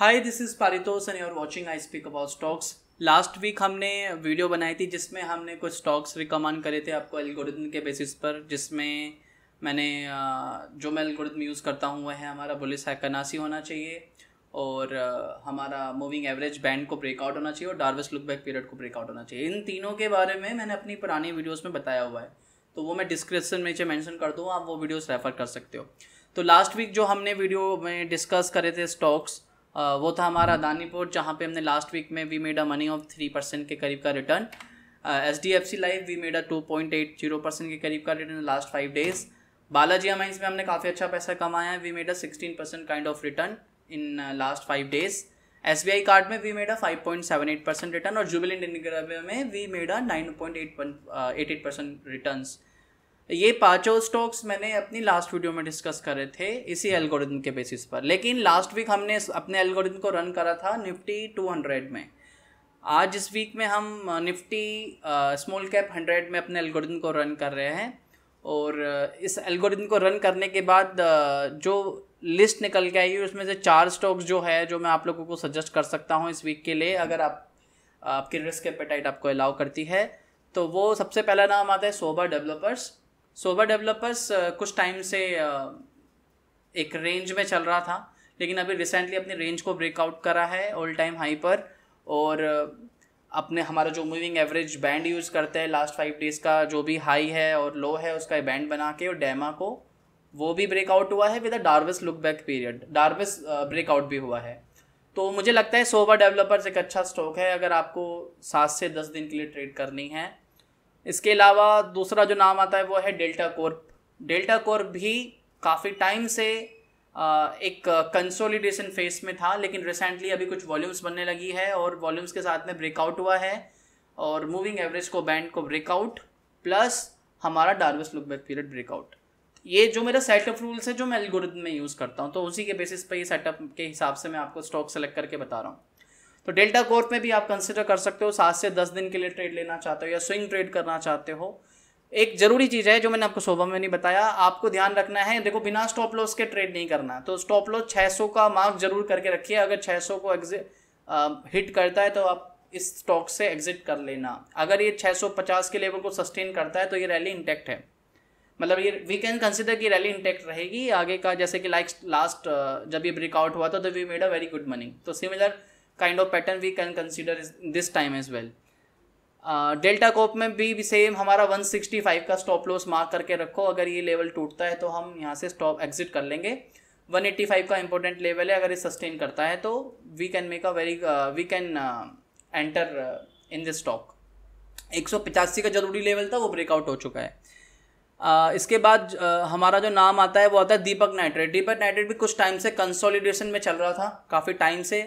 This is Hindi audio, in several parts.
hi this is Paritosh and you are watching I speak about stocks last week हमने वीडियो बनाई थी जिसमें हमने कुछ स्टॉक्स रिकमेंड करे थे आपको एल्गोरिथम के बेसिस पर जिसमें मैंने जो मैं एल्गोरिथम यूज़ करता हूँ वह है हमारा बुलिस हैकनासी होना चाहिए और हमारा मूविंग एवरेज बैंड को ब्रेकआउट होना चाहिए और डार्वेस लुक बैक पीरियड को ब्रेकआउट होना चाहिए इन तीनों के बारे में मैंने अपनी पुरानी वीडियोज़ में बताया हुआ है तो वो मैं डिस्क्रिप्शन में मैंशन कर दूँ आप वो वीडियोज़ रेफ़र कर सकते हो तो लास्ट वीक जो हमने वीडियो में डिस्कस करे थे स्टॉक्स वो था हमारा दानीपुर जहाँ पे हमने लास्ट वीक में we made a money of three percent के करीब का return H D F C life we made a two point eight zero percent के करीब का return last five days Balaji Amines में हमने काफ़ी अच्छा पैसा कमाया है we made a sixteen percent kind of return in last five days S B I card में we made a five point seven eight percent return और जुबिल में we made a nine point eight eight eight percent return ये पांचों स्टॉक्स मैंने अपनी लास्ट वीडियो में डिस्कस करे थे इसी एल्गोरिदम के बेसिस पर लेकिन लास्ट वीक हमने अपने एल्गोरिदम को रन करा था निफ्टी 200 में आज इस वीक में हम निफ्टी स्मॉल कैप हंड्रेड में अपने एल्गोरिदम को रन कर रहे हैं और इस एल्गोरिदम को रन करने के बाद जो लिस्ट निकल के आई है उसमें से चार स्टॉक्स जो है जो मैं आप लोगों को सजेस्ट कर सकता हूँ इस वीक के लिए अगर आप आपकी रिस्क एपेटाइट आपको अलाउ करती है तो वो सबसे पहला नाम आता है सोबा डेवलपर्स सोबा डेवलपर्स कुछ टाइम से एक रेंज में चल रहा था लेकिन अभी रिसेंटली अपनी रेंज को ब्रेकआउट करा है ऑल टाइम हाई पर और अपने हमारा जो मूविंग एवरेज बैंड यूज़ करते हैं लास्ट फाइव डेज़ का जो भी हाई है और लो है उसका बैंड बना के और डैमा को वो भी ब्रेकआउट हुआ है with a Darvas look back period Darvas breakout भी हुआ है तो मुझे लगता है सोवा डेवलपर्स एक अच्छा स्टॉक है अगर आपको सात से दस दिन के लिए ट्रेड करनी है इसके अलावा दूसरा जो नाम आता है वो है डेल्टा कोर्प डेल्टा कॉर्प भी काफ़ी टाइम से एक कंसोलिडेशन फेस में था लेकिन रिसेंटली अभी कुछ वॉल्यूम्स बनने लगी है और वॉल्यूम्स के साथ में ब्रेकआउट हुआ है और मूविंग एवरेज को बैंड को ब्रेकआउट प्लस हमारा Darvas look back period breakout ये जो मेरा सेटअप रूल्स है जो मैं एल्गोरिथम में यूज़ करता हूँ तो उसी के बेसिस पर ये सेटअप के हिसाब से मैं आपको स्टॉक सेलेक्ट करके बता रहा हूँ तो डेल्टा कोर्प में भी आप कंसिडर कर सकते हो सात से दस दिन के लिए ट्रेड लेना चाहते हो या स्विंग ट्रेड करना चाहते हो एक जरूरी चीज़ है जो मैंने आपको शोभा में नहीं बताया आपको ध्यान रखना है देखो बिना स्टॉप लॉस के ट्रेड नहीं करना तो स्टॉप लॉस छः का मार्क जरूर करके रखिए अगर छः को एग्जिट हिट करता है तो आप इस स्टॉक से एग्जिट कर लेना अगर ये 650 के लेवल को सस्टेन करता है तो ये रैली इंटैक्ट है मतलब ये वी कैन कंसिडर कि रैली इंटैक्ट रहेगी आगे का जैसे कि लाइक लास्ट जब ये ब्रेकआउट हुआ था तो we made a very good money तो similar kind of pattern we can consider this time as well Delta Corp में भी, सेम हमारा 165 का स्टॉप लॉस मार्क करके रखो अगर ये लेवल टूटता है तो हम यहाँ से स्टॉप एग्जिट कर लेंगे 185 का इंपॉर्टेंट लेवल है अगर ये सस्टेन करता है तो we can make a very we can enter in this stock पचासी का जरूरी लेवल था वो ब्रेकआउट हो चुका है uh, इसके बाद uh, हमारा जो नाम आता है वो आता है दीपक नाइट्रेट दीपक नाइट्रेट भी कुछ टाइम से कंसोलिडेशन में चल रहा था काफ़ी टाइम से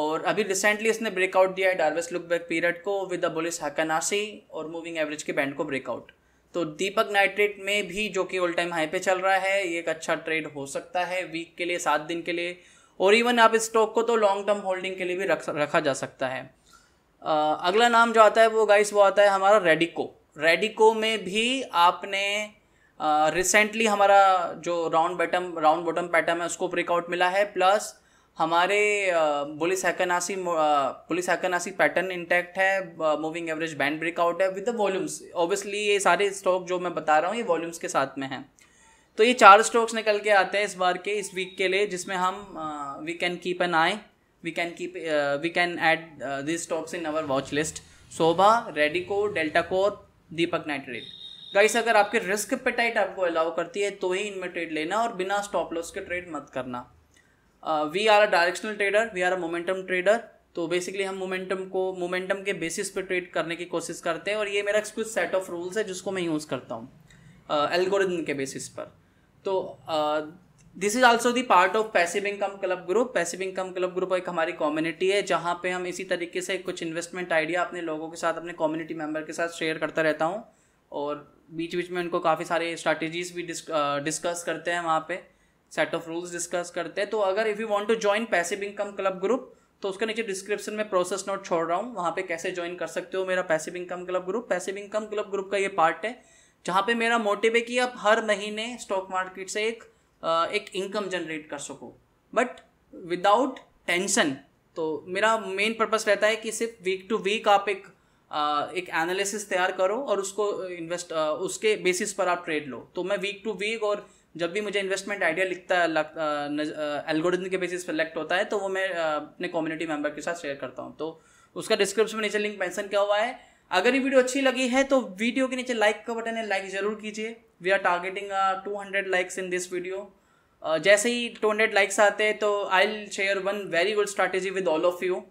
और अभी रिसेंटली इसने ब्रेकआउट दिया है डार्वेस लुक बैक पीरियड को विद द बुलिस हकानासी और मूविंग एवरेज के बैंड को ब्रेकआउट तो दीपक नाइट्रेट में भी जो कि ऑल टाइम हाई पे चल रहा है ये एक अच्छा ट्रेड हो सकता है वीक के लिए सात दिन के लिए और इवन आप इस स्टॉक को तो लॉन्ग टर्म होल्डिंग के लिए भी रख रखा जा सकता है आ, अगला नाम जो आता है वो गाइस वो आता है हमारा रेडिको रेडिको में भी आपने रिसेंटली हमारा जो round bottom round bottom pattern है उसको ब्रेकआउट मिला है प्लस हमारे bullish heikin ashi bullish heikin ashi pattern intact है मूविंग एवरेज बैंड ब्रेकआउट है विद द वॉल्यूम्स ऑब्वियसली ये सारे स्टॉक जो मैं बता रहा हूँ ये वॉल्यूम्स के साथ में हैं तो ये चार स्टॉक्स निकल के आते हैं इस बार के इस वीक के लिए जिसमें हम we can keep an eye we can keep we can add this stocks in our watch list Sobha Radico Delta Corp Deepak nitrate guys अगर आपके रिस्क टाइट आपको अलाउ करती है तो ही इनमें ट्रेड लेना और बिना स्टॉप लॉस के ट्रेड मत करना we are a directional trader we are a momentum trader तो बेसिकली हम मोमेंटम को मोमेंटम के बेसिस पे ट्रेड करने की कोशिश करते हैं और ये मेरा कुछ सेट ऑफ रूल्स है जिसको मैं यूज़ करता हूँ एल्गोरिदम uh, के बेसिस पर तो this is also the part of passive income club group passive income club group एक हमारी कम्युनिटी है जहाँ पे हम इसी तरीके से कुछ इन्वेस्टमेंट आइडिया अपने लोगों के साथ अपने कम्युनिटी मेम्बर के साथ शेयर करता रहता हूँ और बीच बीच में उनको काफ़ी सारे स्ट्रैटेजीज भी डिस्कस uh, करते हैं वहाँ पर सेट ऑफ रूल्स डिस्कस करते हैं तो अगर if you want to join passive income club group तो उसके नीचे डिस्क्रिप्शन में प्रोसेस नोट छोड़ रहा हूँ वहाँ पे कैसे ज्वाइन कर सकते हो मेरा passive income club group passive income club group का ये पार्ट है जहाँ पे मेरा मोटिव है कि आप हर महीने स्टॉक मार्केट से एक एक इनकम जनरेट कर सको बट विदाउट टेंशन तो मेरा मेन पर्पस रहता है कि सिर्फ वीक टू वीक आप एक एक एनालिसिस तैयार करो और उसको इन्वेस्ट उसके बेसिस पर आप ट्रेड लो तो मैं वीक टू वीक और जब भी मुझे इन्वेस्टमेंट आइडिया लिखता है एल्गोरिथम के बेसिस सेलेक्ट होता है तो वो मैं अपने कम्युनिटी मेंबर के साथ शेयर करता हूँ तो उसका डिस्क्रिप्शन में नीचे लिंक मेंशन किया हुआ है अगर ये वीडियो अच्छी लगी है तो वीडियो के नीचे लाइक का बटन है लाइक जरूर कीजिए we are targeting two hundred likes in this video जैसे ही टू हंड्रेड लाइक्स आते हैं तो I share one very good strategy with all of you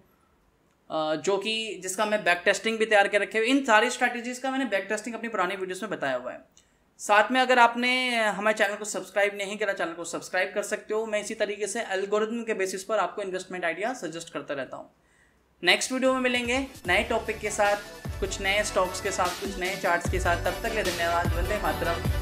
जो कि जिसका मैं बैक टेस्टिंग भी तैयार कर रखे हुए इन सारी स्ट्रैटेजीज का मैंने बैक टेस्टिंग अपनी पुरानी वीडियोज़ में बताया हुआ है साथ में अगर आपने हमारे चैनल को सब्सक्राइब नहीं करा तो चैनल को सब्सक्राइब कर सकते हो मैं इसी तरीके से एल्गोरिथम के बेसिस पर आपको इन्वेस्टमेंट आइडिया सजेस्ट करता रहता हूँ नेक्स्ट वीडियो में मिलेंगे नए टॉपिक के साथ कुछ नए स्टॉक्स के साथ कुछ नए चार्ट्स के साथ तब तक ले धन्यवाद वंदे मातरम